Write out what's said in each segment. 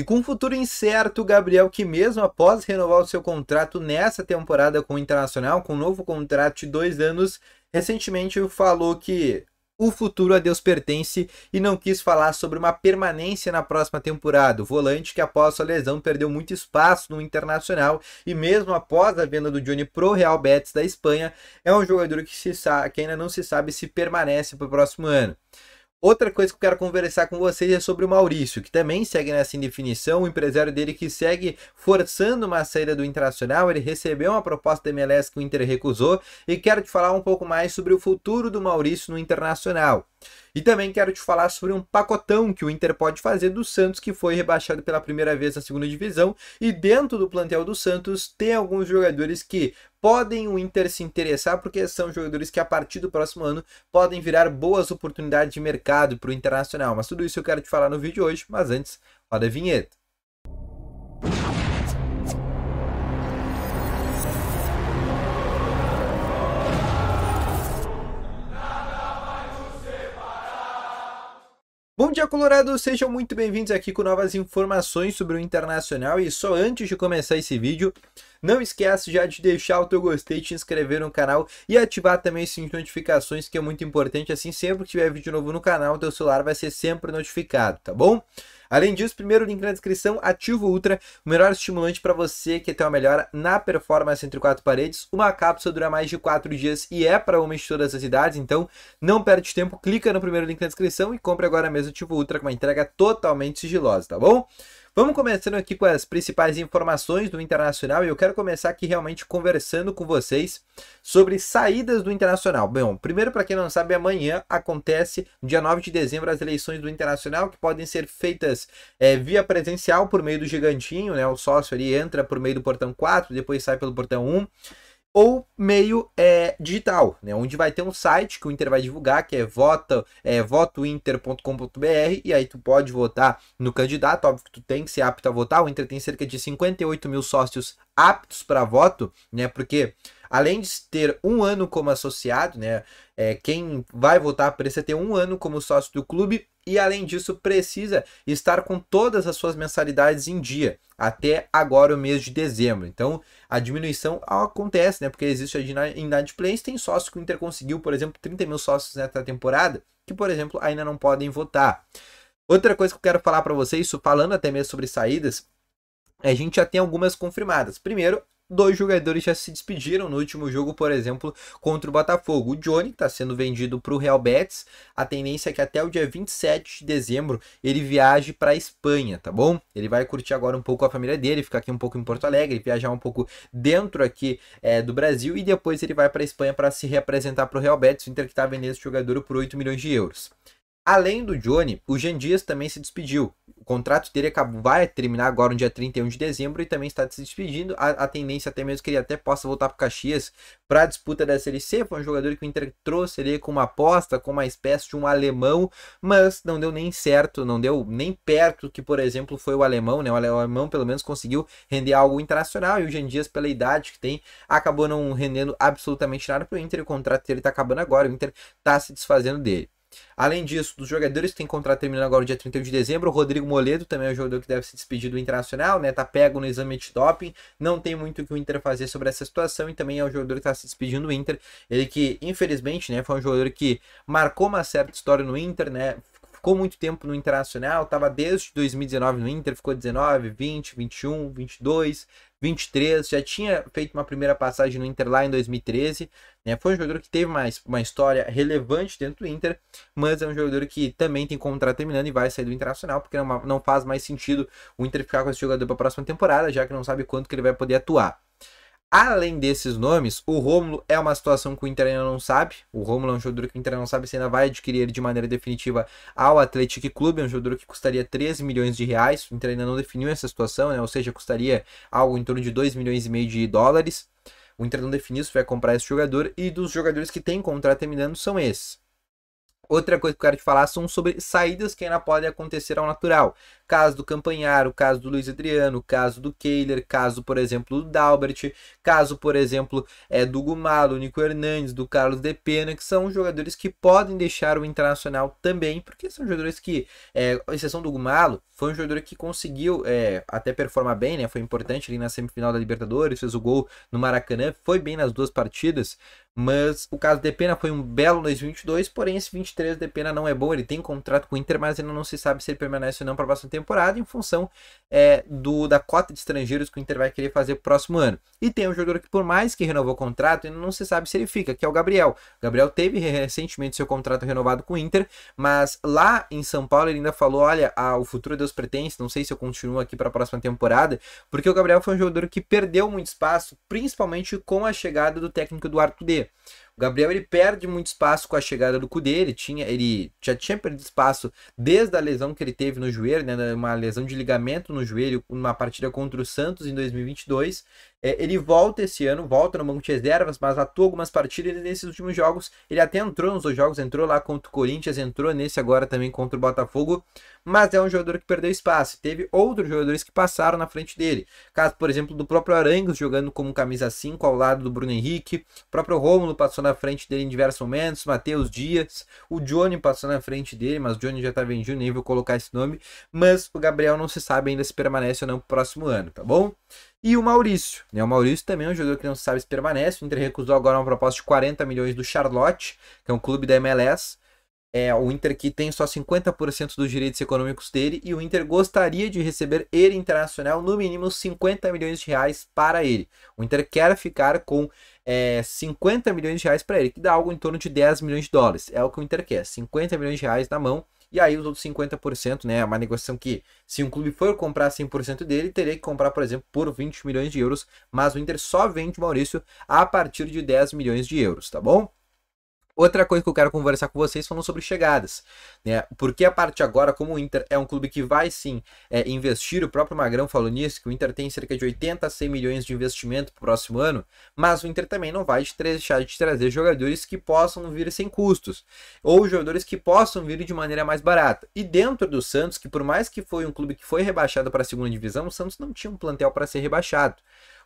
E com um futuro incerto, Gabriel, que mesmo após renovar o seu contrato nessa temporada com o Internacional, com um novo contrato de dois anos, recentemente falou que o futuro a Deus pertence e não quis falar sobre uma permanência na próxima temporada. O volante que após sua lesão perdeu muito espaço no Internacional e mesmo após a venda do Johnny pro Real Betis da Espanha, é um jogador que, se que ainda não se sabe se permanece para o próximo ano. Outra coisa que eu quero conversar com vocês é sobre o Maurício, que também segue nessa indefinição, o empresário dele que segue forçando uma saída do Internacional, ele recebeu uma proposta da MLS que o Inter recusou e quero te falar um pouco mais sobre o futuro do Maurício no Internacional. E também quero te falar sobre um pacotão que o Inter pode fazer do Santos, que foi rebaixado pela primeira vez na segunda divisão. E dentro do plantel do Santos tem alguns jogadores que podem o Inter se interessar, porque são jogadores que a partir do próximo ano podem virar boas oportunidades de mercado para o Internacional. Mas tudo isso eu quero te falar no vídeo hoje, mas antes, roda a vinheta. Bom dia, Colorado! Sejam muito bem-vindos aqui com novas informações sobre o Internacional. E só antes de começar esse vídeo, não esquece já de deixar o teu gostei, te inscrever no canal e ativar também as notificações, que é muito importante. Assim, sempre que tiver vídeo novo no canal, teu celular vai ser sempre notificado, tá bom? Além disso, primeiro link na descrição, Ativo Ultra, o melhor estimulante para você que tem uma melhora na performance entre quatro paredes. Uma cápsula dura mais de 4 dias e é para homens de todas as idades, então não perde tempo, clica no primeiro link na descrição e compre agora mesmo Ativo Ultra com uma entrega totalmente sigilosa, tá bom? Vamos começando aqui com as principais informações do Internacional e eu quero começar aqui realmente conversando com vocês sobre saídas do Internacional. Bom, primeiro, para quem não sabe, amanhã acontece, dia 9 de dezembro, as eleições do Internacional, que podem ser feitas é, via presencial por meio do Gigantinho, né? O sócio ali entra por meio do portão 4, depois sai pelo portão 1 ou meio é, digital, né? onde vai ter um site que o Inter vai divulgar, que é, vota, é votointer.com.br, e aí tu pode votar no candidato, óbvio que tu tem que ser apto a votar, o Inter tem cerca de 58 mil sócios aptos para voto, né? porque além de ter um ano como associado, né? É, quem vai votar precisa ter um ano como sócio do clube e, além disso, precisa estar com todas as suas mensalidades em dia até agora o mês de dezembro. Então, a diminuição acontece, né? Porque existe a inadimplência. Tem sócio que o Inter conseguiu, por exemplo, 30 mil sócios nessa temporada, que, por exemplo, ainda não podem votar. Outra coisa que eu quero falar para vocês, falando até mesmo sobre saídas, a gente já tem algumas confirmadas. Primeiro, dois jogadores já se despediram no último jogo, por exemplo, contra o Botafogo. O Johnny está sendo vendido para o Real Betis. A tendência é que até o dia 27 de dezembro ele viaje para a Espanha, tá bom? Ele vai curtir agora um pouco a família dele, ficar aqui um pouco em Porto Alegre, viajar um pouco dentro aqui é, do Brasil e depois ele vai para a Espanha para se reapresentar para o Real Betis, o Inter que está vendendo esse jogador por 8 milhões de euros. Além do Johnny, o Jean Dias também se despediu. O contrato dele vai terminar agora no dia 31 de dezembro e também está se despedindo. A, a tendência até mesmo é que ele até possa voltar para o Caxias para a disputa da Série C. Foi um jogador que o Inter trouxe ali com uma aposta, com uma espécie de um alemão, mas não deu nem certo, não deu nem perto que, por exemplo, foi o alemão. Né? O alemão pelo menos conseguiu render algo internacional e o Jean Dias, pela idade que tem, acabou não rendendo absolutamente nada para o Inter. O contrato dele está acabando agora, o Inter está se desfazendo dele. Além disso, dos jogadores que tem contrato terminando agora dia 31 de dezembro, o Rodrigo Moledo também é um jogador que deve se despedir do Internacional, né? Tá pego no exame de doping. não tem muito o que o Inter fazer sobre essa situação e também é um jogador que tá se despedindo do Inter. Ele que, infelizmente, né, foi um jogador que marcou uma certa história no Inter, né? ficou muito tempo no Internacional, estava desde 2019 no Inter, ficou 19, 20, 21, 22, 23, já tinha feito uma primeira passagem no Inter lá em 2013, né? Foi um jogador que teve mais uma história relevante dentro do Inter, mas é um jogador que também tem contrato terminando e vai sair do Internacional, porque não, não faz mais sentido o Inter ficar com esse jogador para a próxima temporada, já que não sabe quanto que ele vai poder atuar. Além desses nomes, o Rômulo é uma situação que o Inter ainda não sabe. O Rômulo é um jogador que o Inter não sabe se ainda vai adquirir ele de maneira definitiva ao Atlético Clube. É um jogador que custaria 13 milhões de reais. O Inter ainda não definiu essa situação, né? ou seja, custaria algo em torno de 2 milhões e meio de dólares. O Inter não definiu se vai comprar esse jogador. E dos jogadores que tem contrato terminando são esses. Outra coisa que eu quero te falar são sobre saídas que ainda podem acontecer ao natural caso do Campanhar, o caso do Luiz Adriano, o caso do Kehler, caso, por exemplo, do Dalbert, caso, por exemplo, é do Gumalo, Nico Hernandes, do Carlos De Pena, que são jogadores que podem deixar o Internacional também, porque são jogadores que, é, a exceção do Gumalo, foi um jogador que conseguiu é, até performar bem, né? Foi importante ali na semifinal da Libertadores, fez o gol no Maracanã, foi bem nas duas partidas, mas o caso de Pena foi um belo 2022, porém esse 23 de Pena não é bom, ele tem contrato com o Inter, mas ainda não se sabe se ele permanece ou não para bastante tempo temporada em função é, do, da cota de estrangeiros que o Inter vai querer fazer pro próximo ano. E tem um jogador que, por mais que renovou o contrato, ainda não se sabe se ele fica, que é o Gabriel. O Gabriel teve recentemente seu contrato renovado com o Inter, mas lá em São Paulo ele ainda falou: olha, ah, o futuro Deus pertence, não sei se eu continuo aqui para a próxima temporada, porque o Gabriel foi um jogador que perdeu muito espaço, principalmente com a chegada do técnico do D. Gabriel ele perde muito espaço com a chegada do Cudê, ele, tinha, ele já tinha perdido espaço desde a lesão que ele teve no joelho, né, uma lesão de ligamento no joelho numa partida contra o Santos em 2022, é, ele volta esse ano, volta no banco de reservas, mas atua algumas partidas e nesses últimos jogos. Ele até entrou nos dois jogos, entrou lá contra o Corinthians, entrou nesse agora também contra o Botafogo. Mas é um jogador que perdeu espaço. Teve outros jogadores que passaram na frente dele. Caso, por exemplo, do próprio Arangos jogando como camisa 5 ao lado do Bruno Henrique. O próprio Rômulo passou na frente dele em diversos momentos. Matheus Dias. O Johnny passou na frente dele, mas o Johnny já tá vendido, nem vou colocar esse nome. Mas o Gabriel não se sabe ainda se permanece ou não pro próximo ano, tá bom? E o Maurício. Né, o Maurício também é um jogador que não se sabe se permanece. O Inter recusou agora uma proposta de 40 milhões do Charlotte, que é um clube da MLS. É, o Inter que tem só 50% dos direitos econômicos dele e o Inter gostaria de receber ele internacional no mínimo 50 milhões de reais para ele. O Inter quer ficar com é, 50 milhões de reais para ele, que dá algo em torno de 10 milhões de dólares. É o que o Inter quer, 50 milhões de reais na mão e aí os outros 50%, né? É uma negociação que, se um clube for comprar 100% dele, teria que comprar, por exemplo, por 20 milhões de euros. Mas o Inter só vende o Maurício a partir de 10 milhões de euros, tá bom? Outra coisa que eu quero conversar com vocês falando sobre chegadas, né? Porque a parte agora, como o Inter é um clube que vai sim é, investir, o próprio Magrão falou nisso, que o Inter tem cerca de 80 a 100 milhões de investimento para o próximo ano, mas o Inter também não vai deixar de trazer jogadores que possam vir sem custos, ou jogadores que possam vir de maneira mais barata. E dentro do Santos, que por mais que foi um clube que foi rebaixado para a segunda divisão, o Santos não tinha um plantel para ser rebaixado.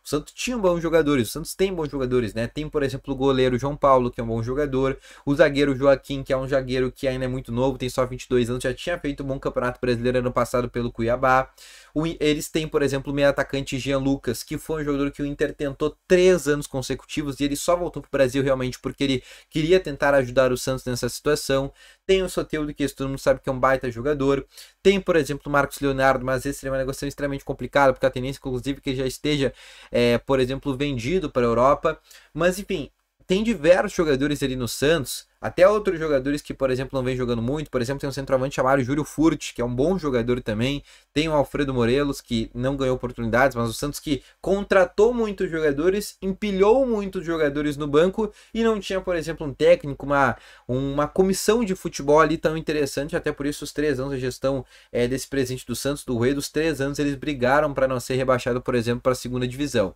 O Santos tinha bons jogadores, o Santos tem bons jogadores, né? Tem, por exemplo, o goleiro João Paulo, que é um bom jogador, o zagueiro Joaquim, que é um zagueiro que ainda é muito novo, tem só 22 anos, já tinha feito um bom campeonato brasileiro ano passado pelo Cuiabá. O, eles têm, por exemplo, o meio atacante Jean Lucas, que foi um jogador que o Inter tentou três anos consecutivos e ele só voltou para o Brasil realmente porque ele queria tentar ajudar o Santos nessa situação. Tem o do que todo mundo sabe que é um baita jogador. Tem, por exemplo, o Marcos Leonardo, mas esse seria é uma negociação extremamente complicada, porque a tendência, inclusive, é que já esteja, é, por exemplo, vendido para a Europa. Mas, enfim, tem diversos jogadores ali no Santos, até outros jogadores que, por exemplo, não vem jogando muito. Por exemplo, tem um centroavante chamado Júlio Furt, que é um bom jogador também. Tem o Alfredo Morelos, que não ganhou oportunidades, mas o Santos que contratou muitos jogadores, empilhou muitos jogadores no banco e não tinha, por exemplo, um técnico, uma, uma comissão de futebol ali tão interessante. Até por isso, os três anos de gestão é, desse presidente do Santos, do Rei, dos três anos, eles brigaram para não ser rebaixado, por exemplo, para a segunda divisão.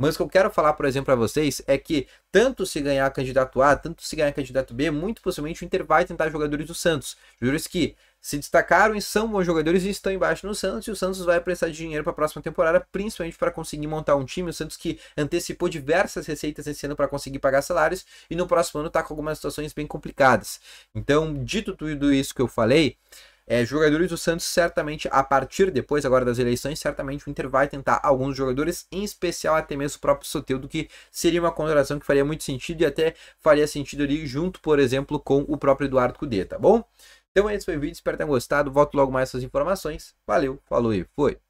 Mas o que eu quero falar, por exemplo, para vocês é que tanto se ganhar candidato A, tanto se ganhar candidato B, muito possivelmente o Inter vai tentar jogadores do Santos. Jogadores que se destacaram e são bons jogadores e estão embaixo no Santos. E o Santos vai prestar dinheiro para a próxima temporada, principalmente para conseguir montar um time. O Santos que antecipou diversas receitas esse ano para conseguir pagar salários e no próximo ano está com algumas situações bem complicadas. Então, dito tudo isso que eu falei, é, jogadores do Santos, certamente, a partir depois agora das eleições, certamente o Inter vai tentar alguns jogadores, em especial até mesmo o próprio Soteldo, que seria uma contratação que faria muito sentido e até faria sentido ali junto, por exemplo, com o próprio Eduardo Cudê, tá bom? Então esse é foi o vídeo, espero que tenham gostado, volto logo mais essas informações. Valeu, falou e fui!